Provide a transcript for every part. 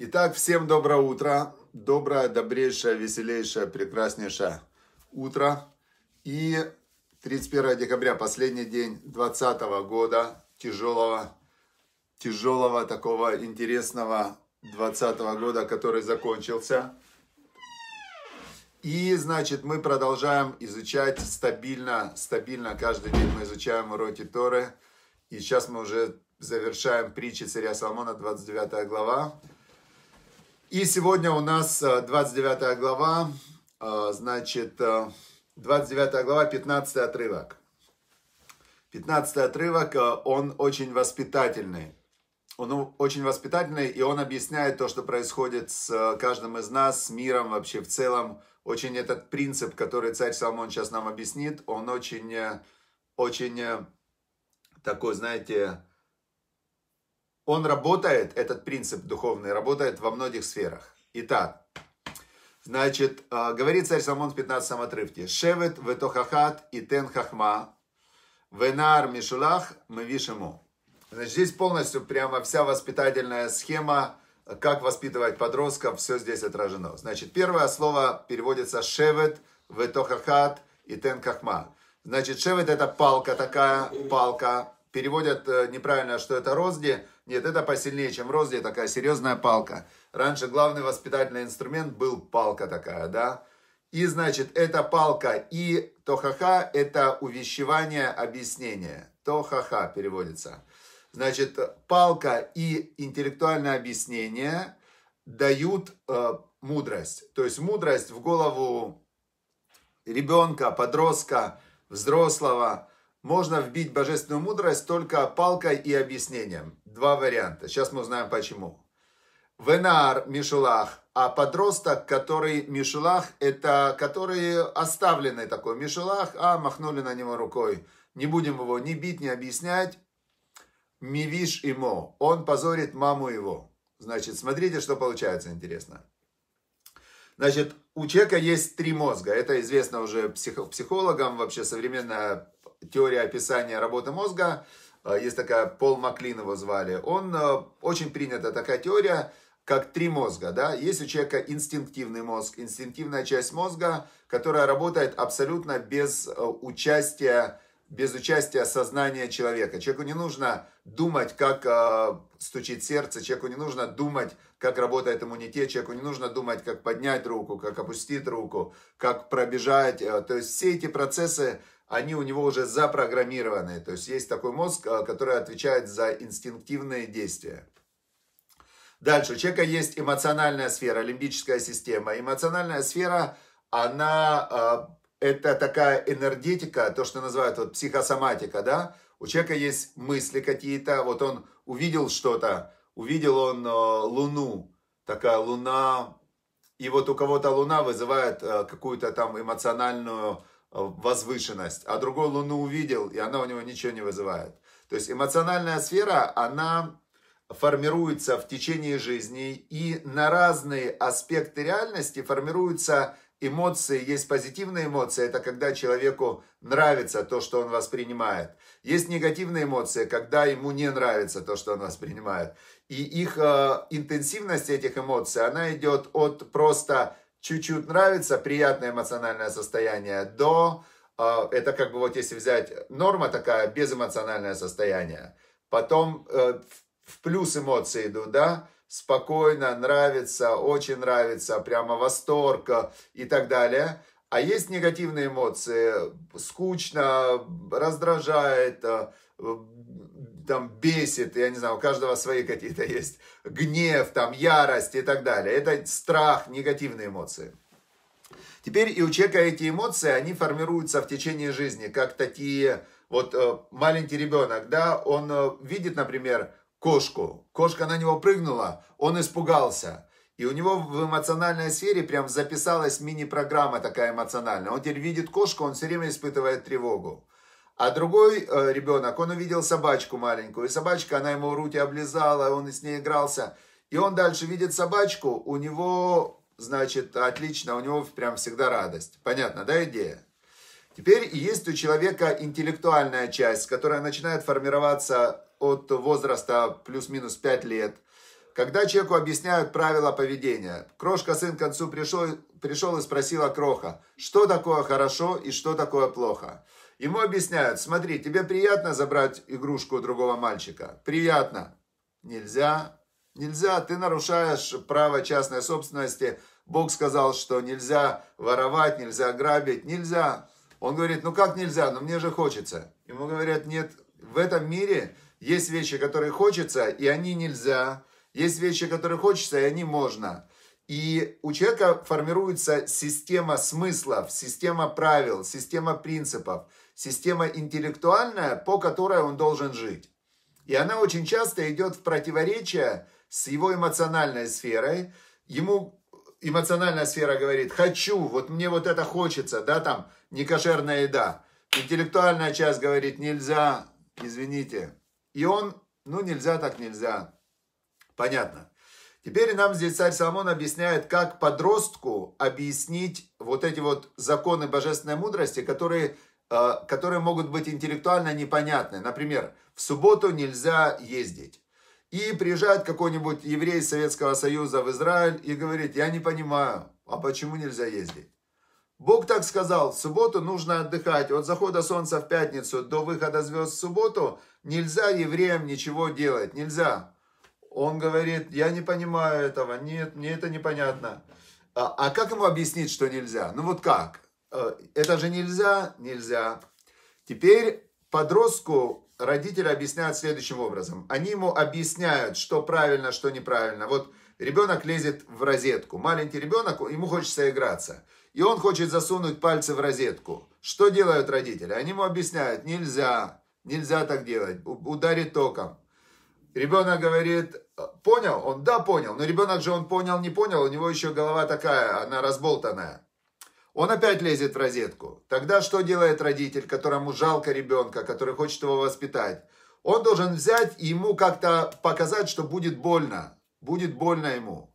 Итак, всем доброе утро. Доброе, добрейшее, веселейшее, прекраснейшее утро. И 31 декабря, последний день 2020 года, тяжелого, тяжелого такого интересного 2020 года, который закончился. И, значит, мы продолжаем изучать стабильно, стабильно каждый день мы изучаем уроки Торы. И сейчас мы уже завершаем притчи царя Соломона, 29 глава. И сегодня у нас 29 э, глава, э, значит, 29 э, глава, 15 отрывок. 15 отрывок, он очень воспитательный. Он очень воспитательный, и он объясняет то, что происходит с каждым из нас, с миром вообще в целом. Очень этот принцип, который царь Соломон сейчас нам объяснит, он очень, очень такой, знаете, он работает, этот принцип духовный, работает во многих сферах. Итак, значит, а, говорит царь Самон в 15 отрывке. «Шевет ветохахат и тен хахма, венар мишулах мавишему». Значит, здесь полностью прямо вся воспитательная схема, как воспитывать подростков, все здесь отражено. Значит, первое слово переводится «шевет ветохахат и тен хахма». Значит, шевет это палка такая, палка, Переводят э, неправильно, что это розди. Нет, это посильнее, чем розди, такая серьезная палка. Раньше главный воспитательный инструмент был палка такая, да. И, значит, это палка и тохаха – это увещевание, объяснение. Тохаха переводится. Значит, палка и интеллектуальное объяснение дают э, мудрость. То есть мудрость в голову ребенка, подростка, взрослого – можно вбить божественную мудрость только палкой и объяснением. Два варианта. Сейчас мы узнаем почему. Венар Мишулах, а подросток, который Мишулах, это который оставленный такой Мишулах, а махнули на него рукой. Не будем его ни бить, ни объяснять. Мивиш ему, он позорит маму его. Значит, смотрите, что получается интересно. Значит, у человека есть три мозга. Это известно уже психологам, вообще современная теория описания работы мозга, э, есть такая, Пол Маклин его звали, он, э, очень принята такая теория, как три мозга, да, есть у человека инстинктивный мозг, инстинктивная часть мозга, которая работает абсолютно без э, участия, без участия сознания человека. Человеку не нужно думать, как э, стучит сердце, человеку не нужно думать, как работает иммунитет, человеку не нужно думать, как поднять руку, как опустить руку, как пробежать. то есть все эти процессы они у него уже запрограммированы. То есть есть такой мозг, э, который отвечает за инстинктивные действия. Дальше, у человека есть эмоциональная сфера, лимбическая система. Эмоциональная сфера, она, э, это такая энергетика, то, что называют вот, психосоматика, да? У человека есть мысли какие-то, вот он увидел что-то, увидел он э, луну, такая луна, и вот у кого-то луна вызывает какую-то там эмоциональную возвышенность, а другой Луну увидел, и она у него ничего не вызывает. То есть эмоциональная сфера, она формируется в течение жизни, и на разные аспекты реальности формируются эмоции. Есть позитивные эмоции, это когда человеку нравится то, что он воспринимает. Есть негативные эмоции, когда ему не нравится то, что он воспринимает. И их э, интенсивность этих эмоций, она идет от просто чуть-чуть нравится, приятное эмоциональное состояние, до, э, это как бы вот если взять норма такая, безэмоциональное состояние. Потом э, в плюс эмоции иду да, спокойно, нравится, очень нравится, прямо восторг э, и так далее. А есть негативные эмоции, скучно, раздражает, там бесит, я не знаю, у каждого свои какие-то есть гнев, там ярость и так далее. Это страх, негативные эмоции. Теперь и у человека эти эмоции, они формируются в течение жизни, как такие, вот э, маленький ребенок, да, он э, видит, например, кошку, кошка на него прыгнула, он испугался – и у него в эмоциональной сфере прям записалась мини-программа такая эмоциональная. Он теперь видит кошку, он все время испытывает тревогу. А другой э, ребенок, он увидел собачку маленькую, и собачка, она ему руки облизала, он с ней игрался. И он дальше видит собачку, у него, значит, отлично, у него прям всегда радость. Понятно, да, идея? Теперь есть у человека интеллектуальная часть, которая начинает формироваться от возраста плюс-минус 5 лет – когда человеку объясняют правила поведения. Крошка сын к концу пришел, пришел и спросила кроха, что такое хорошо и что такое плохо. Ему объясняют, смотри, тебе приятно забрать игрушку у другого мальчика? Приятно. Нельзя. Нельзя, ты нарушаешь право частной собственности. Бог сказал, что нельзя воровать, нельзя грабить, нельзя. Он говорит, ну как нельзя, но ну, мне же хочется. Ему говорят, нет, в этом мире есть вещи, которые хочется, и они нельзя. Есть вещи, которые хочется, и они можно. И у человека формируется система смыслов, система правил, система принципов, система интеллектуальная, по которой он должен жить. И она очень часто идет в противоречие с его эмоциональной сферой. Ему эмоциональная сфера говорит «хочу», вот мне вот это хочется, да, там, некошерная еда. Интеллектуальная часть говорит «нельзя», извините. И он, ну, нельзя так нельзя. Понятно. Теперь нам здесь царь Соломон объясняет, как подростку объяснить вот эти вот законы божественной мудрости, которые, э, которые могут быть интеллектуально непонятны. Например, в субботу нельзя ездить. И приезжает какой-нибудь еврей Советского Союза в Израиль и говорит, я не понимаю, а почему нельзя ездить? Бог так сказал, в субботу нужно отдыхать. От захода солнца в пятницу до выхода звезд в субботу нельзя евреям ничего делать, нельзя. Он говорит, я не понимаю этого, нет, мне это непонятно. А, а как ему объяснить, что нельзя? Ну вот как? Э, это же нельзя, нельзя. Теперь подростку родители объясняют следующим образом. Они ему объясняют, что правильно, что неправильно. Вот ребенок лезет в розетку. Маленький ребенок, ему хочется играться. И он хочет засунуть пальцы в розетку. Что делают родители? Они ему объясняют, нельзя, нельзя так делать, ударит током. Ребенок говорит, понял? Он, да, понял. Но ребенок же он понял, не понял. У него еще голова такая, она разболтанная. Он опять лезет в розетку. Тогда что делает родитель, которому жалко ребенка, который хочет его воспитать? Он должен взять и ему как-то показать, что будет больно. Будет больно ему.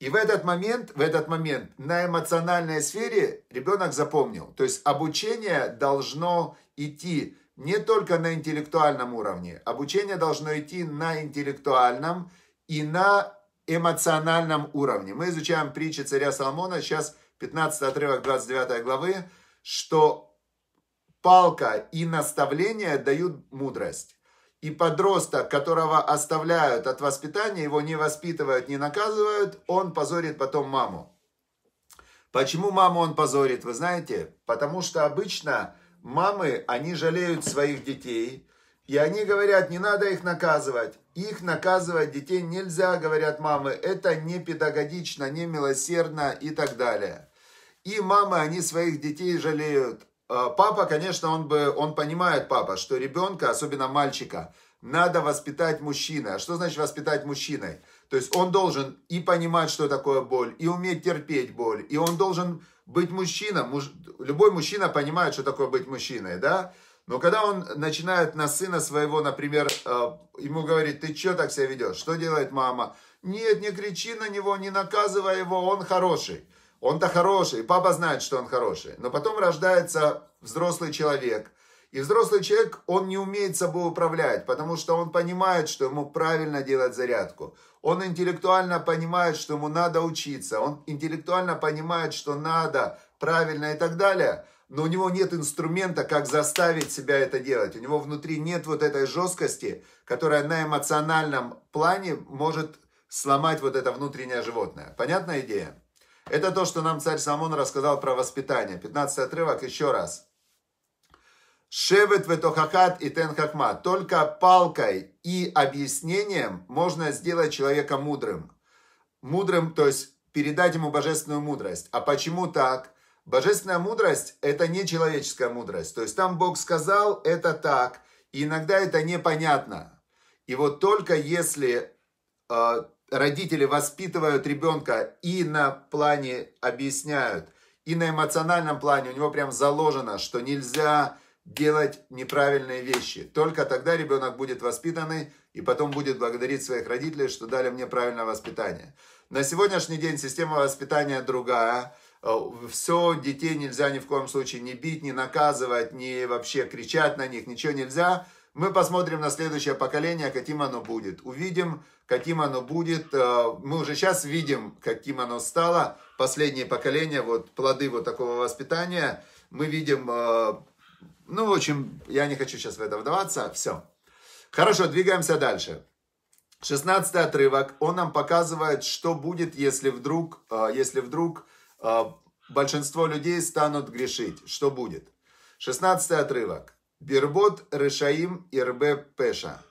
И в этот момент, в этот момент на эмоциональной сфере ребенок запомнил. То есть обучение должно идти не только на интеллектуальном уровне. Обучение должно идти на интеллектуальном и на эмоциональном уровне. Мы изучаем притчи царя Соломона, сейчас 15 отрывок 29 главы, что палка и наставление дают мудрость. И подросток, которого оставляют от воспитания, его не воспитывают, не наказывают, он позорит потом маму. Почему маму он позорит, вы знаете? Потому что обычно мамы, они жалеют своих детей, и они говорят, не надо их наказывать. Их наказывать детей нельзя, говорят мамы, это не педагогично, не милосердно и так далее. И мамы, они своих детей жалеют. А, папа, конечно, он, бы, он понимает, папа, что ребенка, особенно мальчика, надо воспитать мужчиной. А что значит воспитать мужчиной? То есть он должен и понимать, что такое боль, и уметь терпеть боль, и он должен быть мужчина, муж, любой мужчина понимает, что такое быть мужчиной, да? Но когда он начинает на сына своего, например, э, ему говорит, ты что так себя ведешь? Что делает мама? Нет, не кричи на него, не наказывай его, он хороший. Он-то хороший, папа знает, что он хороший. Но потом рождается взрослый человек, и взрослый человек, он не умеет собой управлять, потому что он понимает, что ему правильно делать зарядку. Он интеллектуально понимает, что ему надо учиться. Он интеллектуально понимает, что надо правильно и так далее. Но у него нет инструмента, как заставить себя это делать. У него внутри нет вот этой жесткости, которая на эмоциональном плане может сломать вот это внутреннее животное. Понятная идея? Это то, что нам царь Самон рассказал про воспитание. 15 отрывок еще раз. Шевет ветохакат и тен тенхакма. Только палкой и объяснением можно сделать человека мудрым. Мудрым, то есть передать ему божественную мудрость. А почему так? Божественная мудрость – это не человеческая мудрость. То есть там Бог сказал, это так. И иногда это непонятно. И вот только если э, родители воспитывают ребенка и на плане объясняют, и на эмоциональном плане у него прям заложено, что нельзя делать неправильные вещи. Только тогда ребенок будет воспитанный и потом будет благодарить своих родителей, что дали мне правильное воспитание. На сегодняшний день система воспитания другая. Э, Все, детей нельзя ни в коем случае не бить, не наказывать, не вообще кричать на них, ничего нельзя. Мы посмотрим на следующее поколение, каким оно будет. Увидим, каким оно будет. Э, мы уже сейчас видим, каким оно стало. Последнее поколение, вот плоды вот такого воспитания. Мы видим э, ну, в общем, я не хочу сейчас в это вдаваться. Все. Хорошо, двигаемся дальше. Шестнадцатый отрывок. Он нам показывает, что будет, если вдруг, э, если вдруг э, большинство людей станут грешить. Что будет? Шестнадцатый отрывок. Бербот, Решаим и Пеша.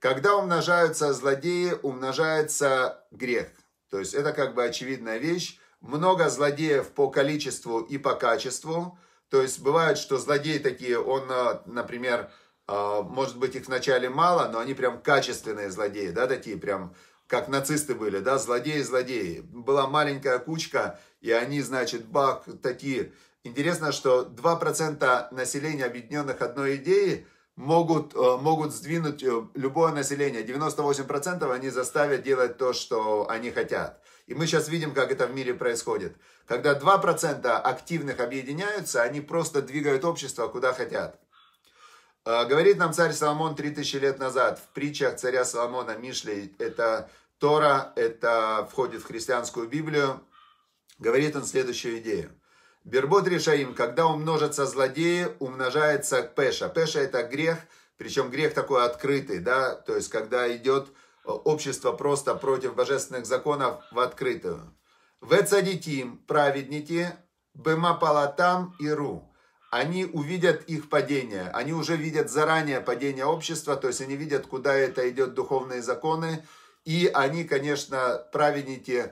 Когда умножаются злодеи, умножается грех. То есть это как бы очевидная вещь. Много злодеев по количеству и по качеству – то есть бывает, что злодеи такие, он, э, например, э, может быть, их вначале мало, но они прям качественные злодеи, да, такие прям, как нацисты были, да, злодеи-злодеи. Была маленькая кучка, и они, значит, бах, такие. Интересно, что 2% населения, объединенных одной идеей, могут, э, могут сдвинуть э, любое население. 98% они заставят делать то, что они хотят. И мы сейчас видим, как это в мире происходит. Когда 2% активных объединяются, они просто двигают общество куда хотят. Э, говорит нам царь Соломон 3000 лет назад в притчах царя Соломона Мишлей, это Тора, это входит в христианскую Библию, говорит он следующую идею – Бербот решаим, когда умножатся злодеи, умножается пеша. Пеша это грех, причем грех такой открытый, да, то есть когда идет э, общество просто против божественных законов в открытую. Вецадитим, праведники, бема палатам и ру. Они увидят их падение, они уже видят заранее падение общества, то есть они видят, куда это идет духовные законы, и они, конечно, праведники,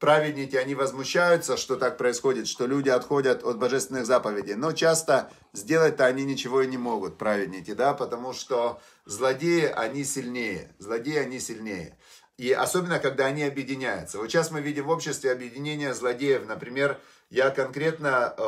праведники, они возмущаются, что так происходит, что люди отходят от божественных заповедей. Но часто сделать-то они ничего и не могут, праведники, да, потому что злодеи, они сильнее, злодеи, они сильнее. И особенно, когда они объединяются. Вот сейчас мы видим в обществе объединение злодеев. Например, я конкретно э,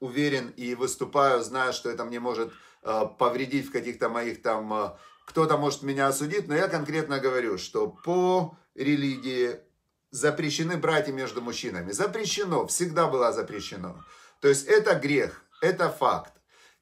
уверен и выступаю, зная, что это мне может э, повредить в каких-то моих там... Э, кто-то может меня осудить, но я конкретно говорю, что по религии, запрещены братья между мужчинами. Запрещено, всегда было запрещено. То есть это грех, это факт.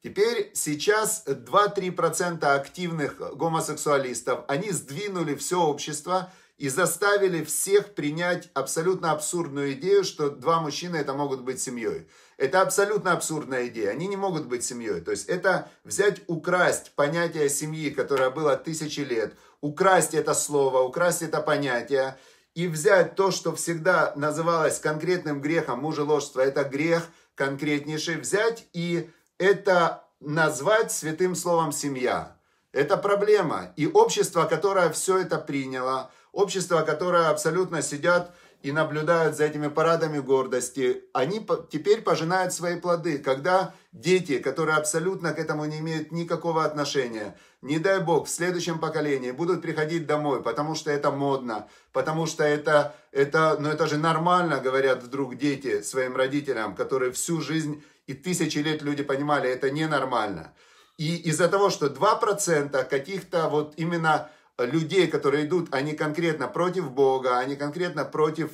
Теперь сейчас 2-3% активных гомосексуалистов, они сдвинули все общество и заставили всех принять абсолютно абсурдную идею, что два мужчины это могут быть семьей. Это абсолютно абсурдная идея. Они не могут быть семьей. То есть это взять, украсть понятие семьи, которое было тысячи лет, украсть это слово, украсть это понятие – и взять то, что всегда называлось конкретным грехом мужеложства, это грех конкретнейший, взять и это назвать святым словом «семья». Это проблема. И общество, которое все это приняло, общество, которое абсолютно сидят и наблюдают за этими парадами гордости, они теперь пожинают свои плоды, когда дети, которые абсолютно к этому не имеют никакого отношения, не дай бог, в следующем поколении будут приходить домой, потому что это модно, потому что это, это, ну это же нормально, говорят вдруг дети своим родителям, которые всю жизнь и тысячи лет люди понимали, это ненормально. И из-за того, что 2% каких-то вот именно людей, которые идут, они конкретно против Бога, они конкретно против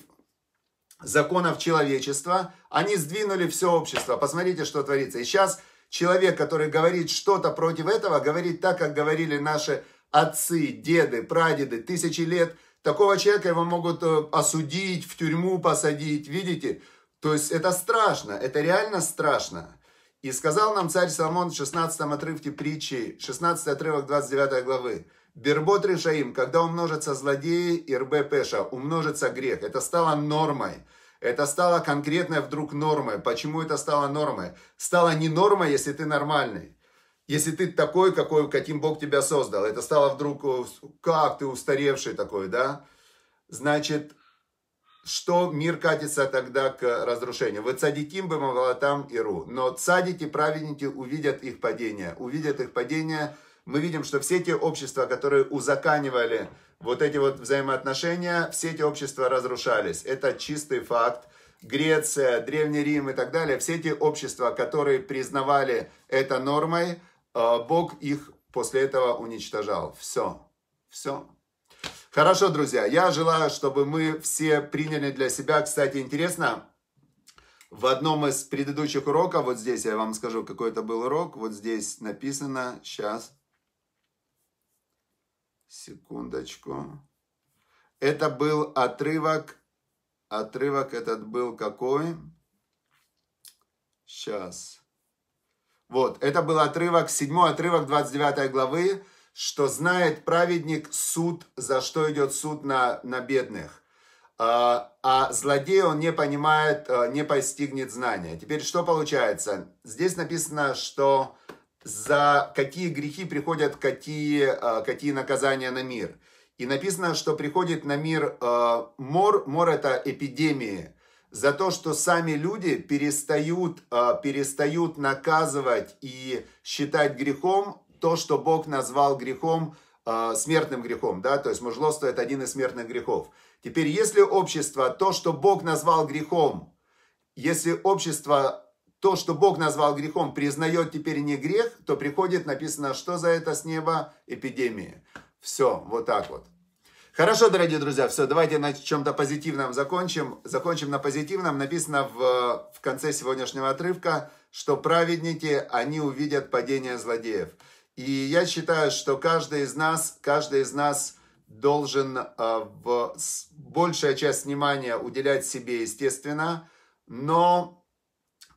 законов человечества, они сдвинули все общество. Посмотрите, что творится. И сейчас человек, который говорит что-то против этого, говорит так, как говорили наши отцы, деды, прадеды, тысячи лет. Такого человека его могут э, осудить, в тюрьму посадить, видите? То есть это страшно, это реально страшно. И сказал нам царь Соломон в 16 отрывке притчи, 16 отрывок 29 главы. Бербот решаим, когда умножатся злодеи и пеша, умножится грех. Это стало нормой. Это стало конкретной вдруг нормой. Почему это стало нормой? Стало не нормой, если ты нормальный. Если ты такой, какой, каким Бог тебя создал. Это стало вдруг, э, как ты устаревший такой, да? Значит, что мир катится тогда к разрушению. Вы цадитим бы там иру, Но цадики, праведники увидят их падение. Увидят их падение – мы видим, что все те общества, которые узаканивали вот эти вот взаимоотношения, все эти общества разрушались. Это чистый факт. Греция, Древний Рим и так далее, все те общества, которые признавали это нормой, э, Бог их после этого уничтожал. Все. Все. Хорошо, друзья, я желаю, чтобы мы все приняли для себя, кстати, интересно, в одном из предыдущих уроков, вот здесь я вам скажу, какой это был урок, вот здесь написано, сейчас, Секундочку. Это был отрывок. Отрывок этот был какой? Сейчас. Вот, это был отрывок, седьмой отрывок 29 главы, что знает праведник суд, за что идет суд на, на бедных. А, а злодей он не понимает, э, не постигнет знания. Теперь что получается? Здесь написано, что за какие грехи приходят какие, э, какие наказания на мир. И написано, что приходит на мир э, мор, мор это эпидемии, за то, что сами люди перестают, э, перестают наказывать и считать грехом то, что Бог назвал грехом, смертным грехом, да, то есть мужлоство это один из смертных грехов. Теперь, если общество, то, что Бог назвал грехом, если общество то, что Бог назвал грехом, признает теперь не грех, то приходит, написано, что за это с неба? Эпидемия. Все, вот так вот. Хорошо, дорогие друзья, все, давайте на чем-то позитивном закончим. Закончим на позитивном. Написано в, в конце сегодняшнего отрывка, что праведники, они увидят падение злодеев. И я считаю, что каждый из нас, каждый из нас должен э, в, с, большая часть внимания уделять себе, естественно, но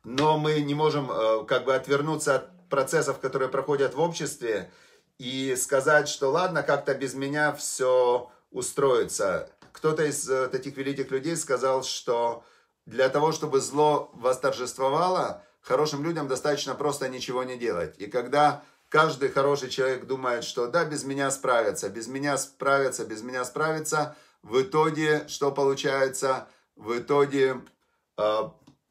но мы не можем э, как бы отвернуться от процессов, которые проходят в обществе, и сказать, что ладно, как-то без меня все устроится. Кто-то из э, таких великих людей сказал, что для того, чтобы зло восторжествовало, хорошим людям достаточно просто ничего не делать. И когда каждый хороший человек думает, что да, без меня справятся, без меня справятся, без меня справятся, в итоге что получается? В итоге э,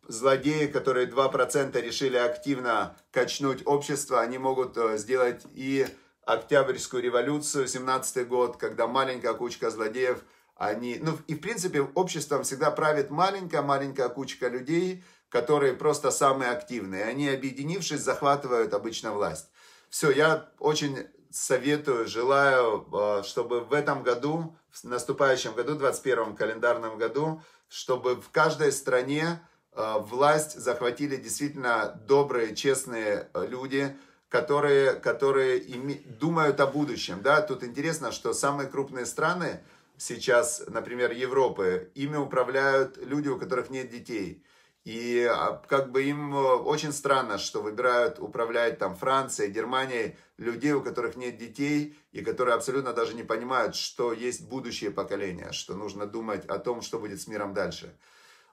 злодеи, которые 2% решили активно качнуть общество, они могут э, сделать и Октябрьскую революцию, 17 год, когда маленькая кучка злодеев, они... Ну, и в принципе обществом всегда правит маленькая-маленькая кучка людей, которые просто самые активные. Они, объединившись, захватывают обычно власть. Все, я очень советую, желаю, э, чтобы в этом году, в наступающем году, 21 календарном году, чтобы в каждой стране Э, власть захватили действительно добрые, честные э, люди, которые, которые име, думают о будущем. Да? Тут интересно, что самые крупные страны сейчас, например, Европы, ими управляют люди, у которых нет детей. И а, как бы им э, очень странно, что выбирают управлять там Францией, Германией людей, у которых нет детей, и которые абсолютно даже не понимают, что есть будущее поколение, что нужно думать о том, что будет с миром дальше.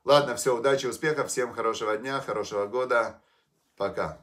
Ладно, все, удачи, успехов, всем хорошего дня, хорошего года. Пока.